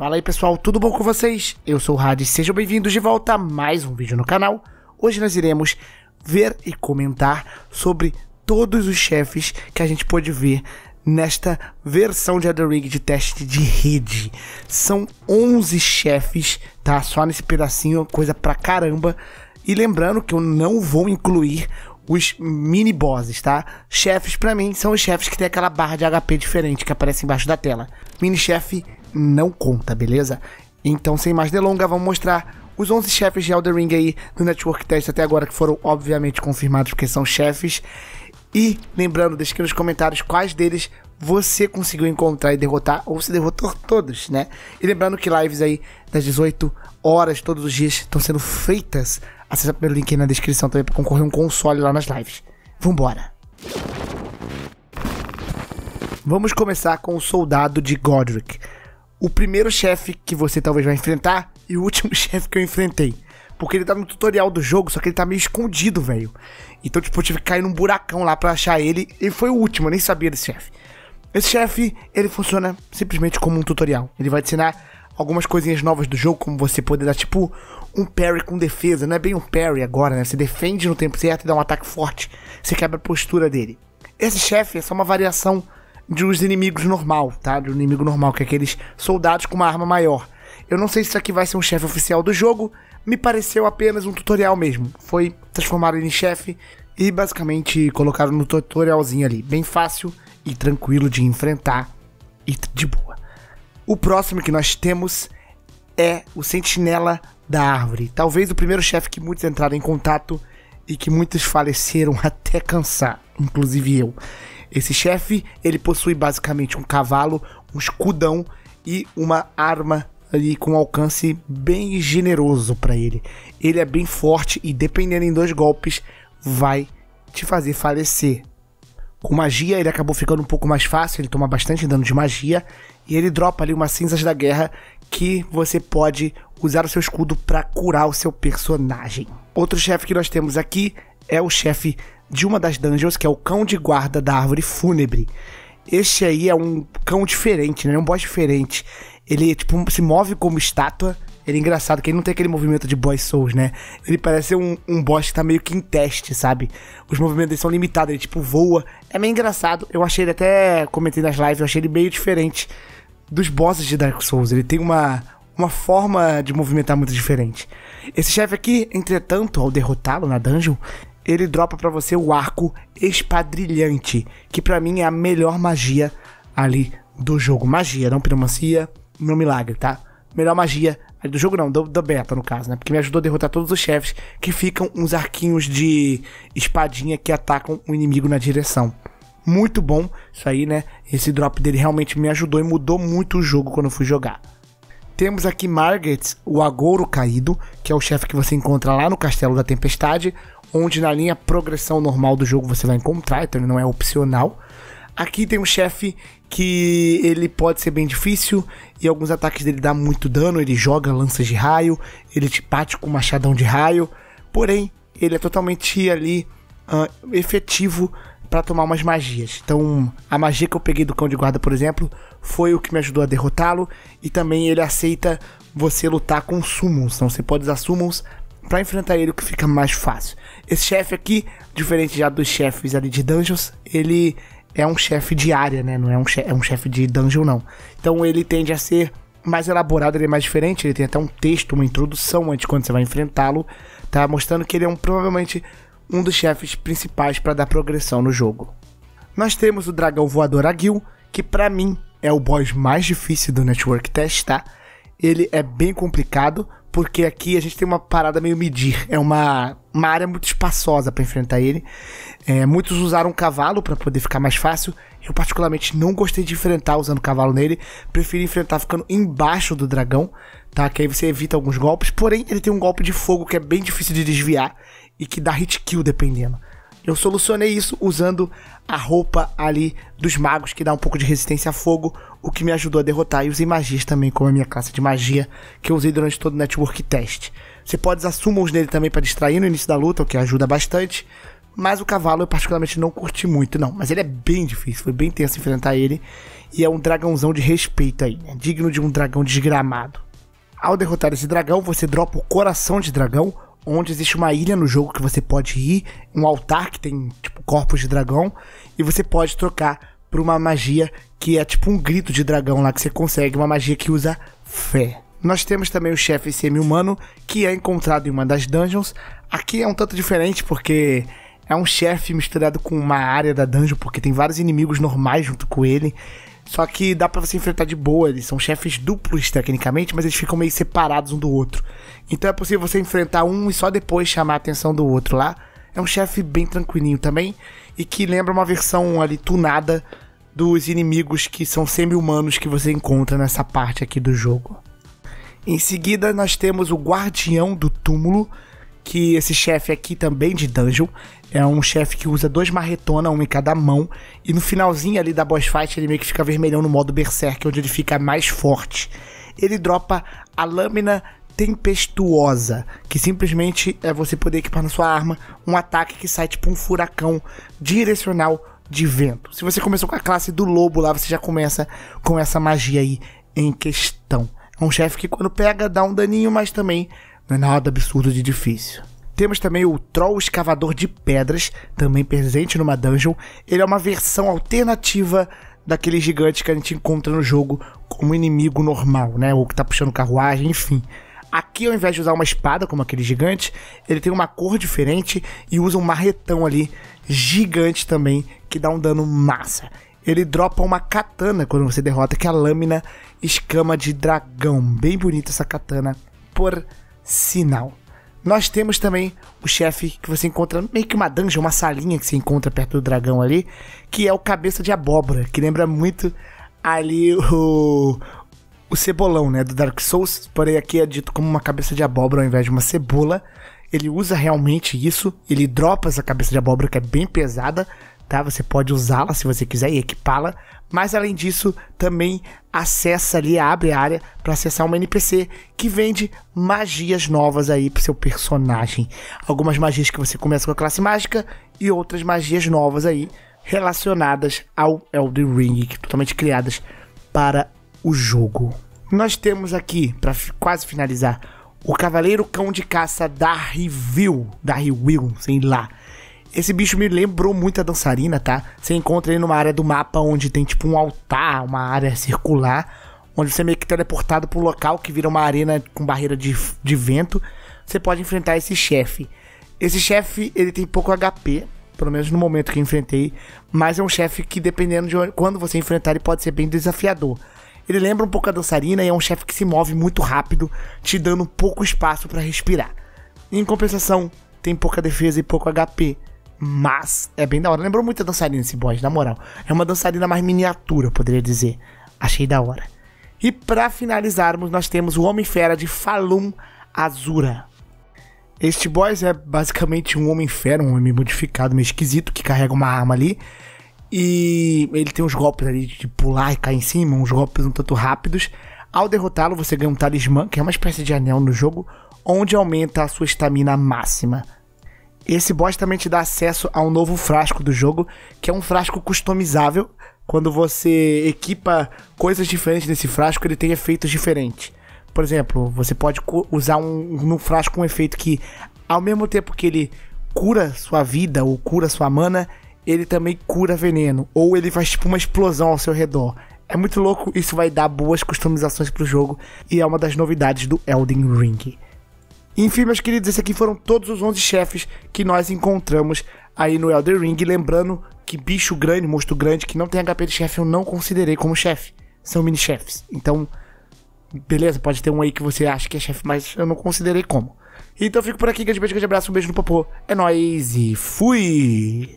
Fala aí pessoal, tudo bom com vocês? Eu sou o Hades, sejam bem-vindos de volta a mais um vídeo no canal. Hoje nós iremos ver e comentar sobre todos os chefes que a gente pode ver nesta versão de Other Ring de teste de rede. São 11 chefes, tá? Só nesse pedacinho, coisa pra caramba. E lembrando que eu não vou incluir os mini bosses, tá? Chefes para mim são os chefes que tem aquela barra de HP diferente que aparece embaixo da tela. Mini chefe não conta, beleza? Então, sem mais delongas, vamos mostrar os 11 chefes de Elden Ring aí do Network Test até agora, que foram obviamente confirmados porque são chefes. E lembrando, deixa aqui nos comentários quais deles você conseguiu encontrar e derrotar, ou se derrotou todos, né? E lembrando que lives aí das 18 horas todos os dias estão sendo feitas. Acesse o link aí na descrição também para concorrer um console lá nas lives. Vambora! Vamos começar com o soldado de Godric o primeiro chefe que você talvez vai enfrentar e o último chefe que eu enfrentei. Porque ele tá no tutorial do jogo, só que ele tá meio escondido, velho. Então, tipo, eu tive que cair num buracão lá pra achar ele. e foi o último, eu nem sabia desse chefe. Esse chefe, ele funciona simplesmente como um tutorial. Ele vai te ensinar algumas coisinhas novas do jogo, como você poder dar, tipo, um parry com defesa. Não é bem um parry agora, né? Você defende no tempo certo e dá um ataque forte. Você quebra a postura dele. Esse chefe é só uma variação de um inimigos normal, tá? De um inimigo normal, que é aqueles soldados com uma arma maior. Eu não sei se isso aqui vai ser um chefe oficial do jogo, me pareceu apenas um tutorial mesmo. Foi transformado em chefe e basicamente colocaram no tutorialzinho ali, bem fácil e tranquilo de enfrentar e de boa. O próximo que nós temos é o Sentinela da Árvore. Talvez o primeiro chefe que muitos entraram em contato e que muitos faleceram até cansar, inclusive eu. Esse chefe, ele possui basicamente um cavalo, um escudão e uma arma ali com alcance bem generoso para ele. Ele é bem forte e dependendo em dois golpes vai te fazer falecer. Com magia ele acabou ficando um pouco mais fácil, ele toma bastante dano de magia e ele dropa ali umas cinzas da guerra que você pode usar o seu escudo para curar o seu personagem. Outro chefe que nós temos aqui é o chefe de uma das dungeons, que é o cão de guarda da árvore fúnebre. Esse aí é um cão diferente, né? É um boss diferente. Ele, tipo, se move como estátua. Ele é engraçado, que ele não tem aquele movimento de boss Souls, né? Ele parece um, um boss que tá meio que em teste, sabe? Os movimentos dele são limitados, ele, tipo, voa. É meio engraçado. Eu achei ele até... Comentei nas lives, eu achei ele meio diferente dos bosses de Dark Souls. Ele tem uma, uma forma de movimentar muito diferente. Esse chefe aqui, entretanto, ao derrotá-lo na dungeon, ele dropa para você o arco espadrilhante, que para mim é a melhor magia ali do jogo. Magia, não piromancia, não milagre, tá? Melhor magia do jogo não, do, do beta no caso, né? Porque me ajudou a derrotar todos os chefes que ficam uns arquinhos de espadinha que atacam o inimigo na direção. Muito bom isso aí, né? Esse drop dele realmente me ajudou e mudou muito o jogo quando eu fui jogar. Temos aqui Margaret, o Agouro Caído, que é o chefe que você encontra lá no Castelo da Tempestade, onde na linha progressão normal do jogo você vai encontrar, então ele não é opcional. Aqui tem um chefe que ele pode ser bem difícil e alguns ataques dele dá muito dano, ele joga lanças de raio, ele te bate com machadão de raio, porém ele é totalmente ali uh, efetivo para tomar umas magias. Então, a magia que eu peguei do cão de guarda, por exemplo, foi o que me ajudou a derrotá-lo. E também ele aceita você lutar com summons. Então, você pode usar summons para enfrentar ele, o que fica mais fácil. Esse chefe aqui, diferente já dos chefes ali de dungeons, ele é um chefe de área, né? Não é um chefe, é um chefe de dungeon, não. Então ele tende a ser mais elaborado, ele é mais diferente. Ele tem até um texto, uma introdução antes quando você vai enfrentá-lo, tá? Mostrando que ele é um, provavelmente um dos chefes principais para dar progressão no jogo. Nós temos o Dragão Voador Aguil, que para mim é o boss mais difícil do Network Test, tá? ele é bem complicado, porque aqui a gente tem uma parada meio medir. É uma, uma área muito espaçosa para enfrentar ele. É, muitos usaram cavalo para poder ficar mais fácil. Eu, particularmente, não gostei de enfrentar usando cavalo nele. Preferi enfrentar ficando embaixo do dragão, tá? Que aí você evita alguns golpes. Porém, ele tem um golpe de fogo que é bem difícil de desviar e que dá hit kill dependendo. Eu solucionei isso usando a roupa ali dos magos, que dá um pouco de resistência a fogo, o que me ajudou a derrotar. E usei magias também, como a minha classe de magia, que eu usei durante todo o network test. Você pode usar summons nele também para distrair no início da luta, o que ajuda bastante. Mas o cavalo eu particularmente não curti muito, não. Mas ele é bem difícil, foi bem tenso enfrentar ele. E é um dragãozão de respeito aí, né? Digno de um dragão desgramado. Ao derrotar esse dragão, você dropa o coração de dragão, onde existe uma ilha no jogo que você pode ir, um altar que tem tipo corpos de dragão e você pode trocar por uma magia que é tipo um grito de dragão lá que você consegue, uma magia que usa fé. Nós temos também o chefe semi-humano que é encontrado em uma das dungeons. Aqui é um tanto diferente porque é um chefe misturado com uma área da dungeon, porque tem vários inimigos normais junto com ele. Só que dá para você enfrentar de boa, eles são chefes duplos tecnicamente, mas eles ficam meio separados um do outro. Então é possível você enfrentar um e só depois chamar a atenção do outro lá. É um chefe bem tranquilinho também e que lembra uma versão ali tunada dos inimigos que são semi-humanos que você encontra nessa parte aqui do jogo. Em seguida, nós temos o Guardião do Túmulo, que esse chefe aqui também de dungeon é um chefe que usa dois marretona, um em cada mão, e no finalzinho ali da boss fight ele meio que fica vermelhão no modo berserk, onde ele fica mais forte. Ele dropa a lâmina tempestuosa, que simplesmente é você poder equipar na sua arma um ataque que sai tipo um furacão direcional de vento. Se você começou com a classe do lobo lá, você já começa com essa magia aí em questão. É um chefe que quando pega dá um daninho, mas também não é nada absurdo de difícil. Temos também o Troll Escavador de Pedras, também presente numa dungeon. Ele é uma versão alternativa daquele gigante que a gente encontra no jogo como inimigo normal, né? Ou que tá puxando carruagem, enfim. Aqui, ao invés de usar uma espada como aquele gigante, ele tem uma cor diferente e usa um marretão ali, gigante também, que dá um dano massa. Ele dropa uma katana quando você derrota, que é a lâmina escama de dragão. Bem bonita essa katana. Por sinal. Nós temos também o chefe que você encontra meio que uma dungeon, uma salinha que você encontra perto do dragão ali, que é o cabeça de abóbora, que lembra muito ali o o cebolão, né, do Dark Souls, porém aqui é dito como uma cabeça de abóbora ao invés de uma cebola. Ele usa realmente isso, ele dropa essa cabeça de abóbora que é bem pesada, tá? Você pode usá-la se você quiser e equipá-la, mas além disso, também acessa ali, abre a área para acessar uma NPC que vende magias novas aí pro seu personagem. Algumas magias que você começa com a classe mágica e outras magias novas aí relacionadas ao Elden Ring, totalmente criadas para o jogo. Nós temos aqui, para quase finalizar, o Cavaleiro Cão de Caça da Review, da Rivil, sei lá esse bicho me lembrou muito a dançarina, tá? Você encontra ele numa área do mapa onde tem tipo um altar, uma área circular, onde você é meio que teleportado para um local que vira uma arena com barreira de, de vento. Você pode enfrentar esse chefe. Esse chefe, ele tem pouco HP, pelo menos no momento que enfrentei, mas é um chefe que dependendo de onde, quando você enfrentar, ele pode ser bem desafiador. Ele lembra um pouco a dançarina e é um chefe que se move muito rápido, te dando pouco espaço para respirar. Em compensação, tem pouca defesa e pouco HP, mas é bem da hora. Lembrou muito a dançarina esse boss, na moral. É uma dançarina mais miniatura, poderia dizer. Achei da hora. E para finalizarmos, nós temos o Homem-Fera de Falum Azura. Este boss é basicamente um Homem-Fera, um homem modificado, meio esquisito, que carrega uma arma ali. E ele tem uns golpes ali de pular e cair em cima, uns golpes um tanto rápidos. Ao derrotá-lo, você ganha um talismã, que é uma espécie de anel no jogo, onde aumenta a sua estamina máxima. Esse boss também te dá acesso a um novo frasco do jogo, que é um frasco customizável. Quando você equipa coisas diferentes nesse frasco, ele tem efeitos diferentes. Por exemplo, você pode usar um, um frasco um efeito que, ao mesmo tempo que ele cura sua vida ou cura sua mana, ele também cura veneno. Ou ele faz tipo uma explosão ao seu redor. É muito louco, isso vai dar boas customizações pro jogo e é uma das novidades do Elden Ring. Enfim, meus queridos, esses aqui foram todos os 11 chefes que nós encontramos aí no Elder Ring. Lembrando que bicho grande, monstro grande, que não tem HP de chefe, eu não considerei como chefe. São mini-chefes. Então, beleza, pode ter um aí que você acha que é chefe, mas eu não considerei como. Então fico por aqui, grande beijo, grande abraço, um beijo no popô. É nóis e fui!